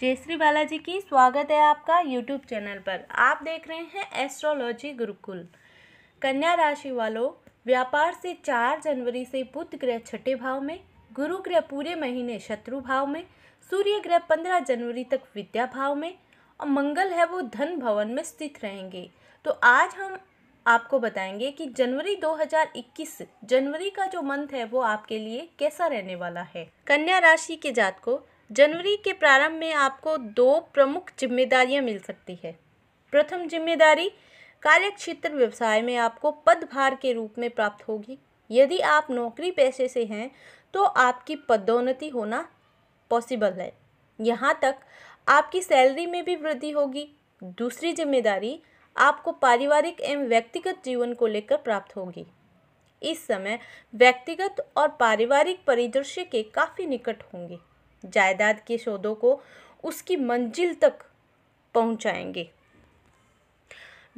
जय श्री बालाजी की स्वागत है आपका यूट्यूब चैनल पर आप देख रहे हैं एस्ट्रोलॉजी गुरुकुल कन्या राशि वालों व्यापार से चार जनवरी से बुध ग्रह छठे भाव में गुरु ग्रह पूरे महीने शत्रु भाव में सूर्य ग्रह पंद्रह जनवरी तक विद्या भाव में और मंगल है वो धन भवन में स्थित रहेंगे तो आज हम आपको बताएंगे कि जनवरी 2021 जनवरी का जो मंथ है वो आपके लिए कैसा रहने वाला है कन्या राशि के जात को जनवरी के प्रारंभ में आपको दो प्रमुख जिम्मेदारियां मिल सकती है प्रथम जिम्मेदारी कार्यक्षेत्र व्यवसाय में आपको पदभार के रूप में प्राप्त होगी यदि आप नौकरी पैसे से हैं तो आपकी पदोन्नति होना पॉसिबल है यहाँ तक आपकी सैलरी में भी वृद्धि होगी दूसरी जिम्मेदारी आपको पारिवारिक एवं व्यक्तिगत जीवन को लेकर प्राप्त होगी इस समय व्यक्तिगत और पारिवारिक परिदृश्य के काफ़ी निकट होंगे जायदाद के सौदों को उसकी मंजिल तक पहुंचाएंगे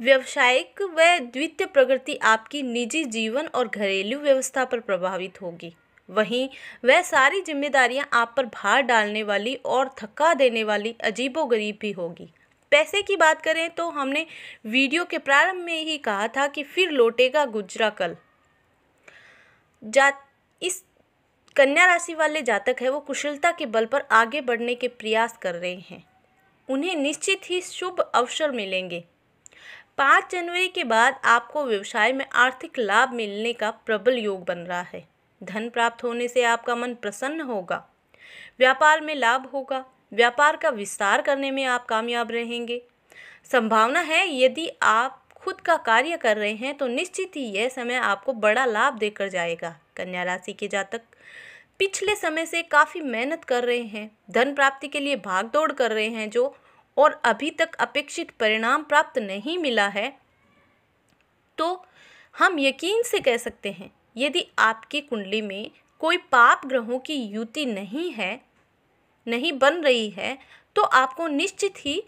व्यवसायिक व द्वितीय प्रगति आपकी निजी जीवन और घरेलू व्यवस्था पर प्रभावित होगी वहीं वह सारी जिम्मेदारियां आप पर भार डालने वाली और थका देने वाली अजीबोगरीब भी होगी पैसे की बात करें तो हमने वीडियो के प्रारंभ में ही कहा था कि फिर लौटेगा गुजरा कल जा इस कन्या राशि वाले जातक है वो कुशलता के बल पर आगे बढ़ने के प्रयास कर रहे हैं उन्हें निश्चित ही शुभ अवसर मिलेंगे पाँच जनवरी के बाद आपको व्यवसाय में आर्थिक लाभ मिलने का प्रबल योग बन रहा है धन प्राप्त होने से आपका मन प्रसन्न होगा व्यापार में लाभ होगा व्यापार का विस्तार करने में आप कामयाब रहेंगे संभावना है यदि आप खुद का कार्य कर रहे हैं तो निश्चित ही यह समय आपको बड़ा लाभ देकर जाएगा कन्या राशि के जातक पिछले समय से काफ़ी मेहनत कर रहे हैं धन प्राप्ति के लिए भाग दौड़ कर रहे हैं जो और अभी तक अपेक्षित परिणाम प्राप्त नहीं मिला है तो हम यकीन से कह सकते हैं यदि आपकी कुंडली में कोई पाप ग्रहों की युति नहीं है नहीं बन रही है तो आपको निश्चित ही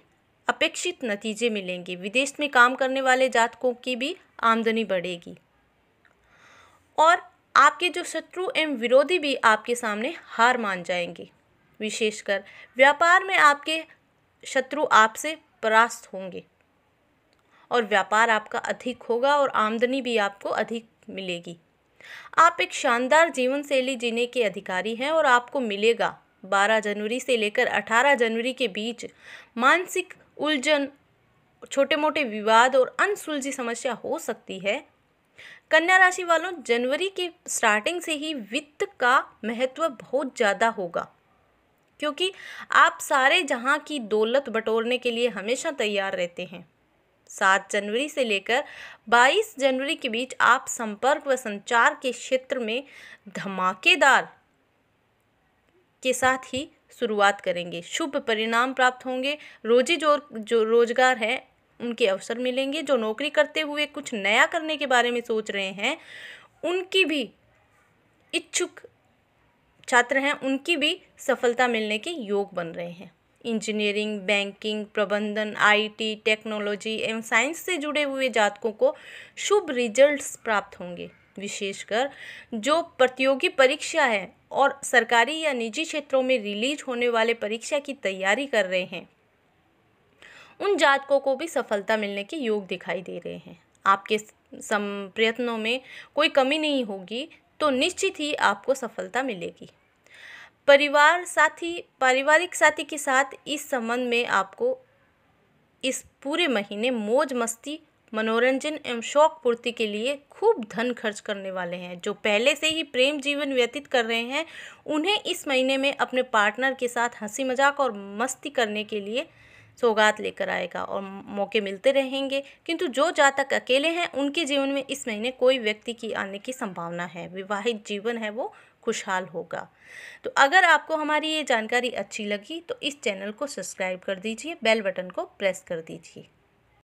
अपेक्षित नतीजे मिलेंगे विदेश में काम करने वाले जातकों की भी आमदनी बढ़ेगी और आपके जो शत्रु एवं विरोधी भी आपके सामने हार मान जाएंगे विशेषकर व्यापार में आपके शत्रु आपसे परास्त होंगे और व्यापार आपका अधिक होगा और आमदनी भी आपको अधिक मिलेगी आप एक शानदार जीवन शैली जीने के अधिकारी हैं और आपको मिलेगा 12 जनवरी से लेकर 18 जनवरी के बीच मानसिक उलझन छोटे मोटे विवाद और अनसुलझी समस्या हो सकती है कन्या राशि वालों जनवरी के स्टार्टिंग से ही वित्त का महत्व बहुत ज़्यादा होगा क्योंकि आप सारे जहाँ की दौलत बटोरने के लिए हमेशा तैयार रहते हैं सात जनवरी से लेकर बाईस जनवरी के बीच आप संपर्क व संचार के क्षेत्र में धमाकेदार के साथ ही शुरुआत करेंगे शुभ परिणाम प्राप्त होंगे रोजी जो जो रोजगार है उनके अवसर मिलेंगे जो नौकरी करते हुए कुछ नया करने के बारे में सोच रहे हैं उनकी भी इच्छुक छात्र हैं उनकी भी सफलता मिलने के योग बन रहे हैं इंजीनियरिंग बैंकिंग प्रबंधन आईटी टेक्नोलॉजी एवं साइंस से जुड़े हुए जातकों को शुभ रिजल्ट्स प्राप्त होंगे विशेषकर जो प्रतियोगी परीक्षा है और सरकारी या निजी क्षेत्रों में रिलीज होने वाले परीक्षा की तैयारी कर रहे हैं उन जातकों को भी सफलता मिलने के योग दिखाई दे रहे हैं आपके सम प्रयत्नों में कोई कमी नहीं होगी तो निश्चित ही आपको सफलता मिलेगी परिवार साथी पारिवारिक साथी के साथ इस संबंध में आपको इस पूरे महीने मौज मस्ती मनोरंजन एवं शौक पूर्ति के लिए खूब धन खर्च करने वाले हैं जो पहले से ही प्रेम जीवन व्यतीत कर रहे हैं उन्हें इस महीने में अपने पार्टनर के साथ हंसी मजाक और मस्ती करने के लिए सौगात लेकर आएगा और मौके मिलते रहेंगे किंतु जो जातक अकेले हैं उनके जीवन में इस महीने कोई व्यक्ति की आने की संभावना है विवाहित जीवन है वो खुशहाल होगा तो अगर आपको हमारी ये जानकारी अच्छी लगी तो इस चैनल को सब्सक्राइब कर दीजिए बेल बटन को प्रेस कर दीजिए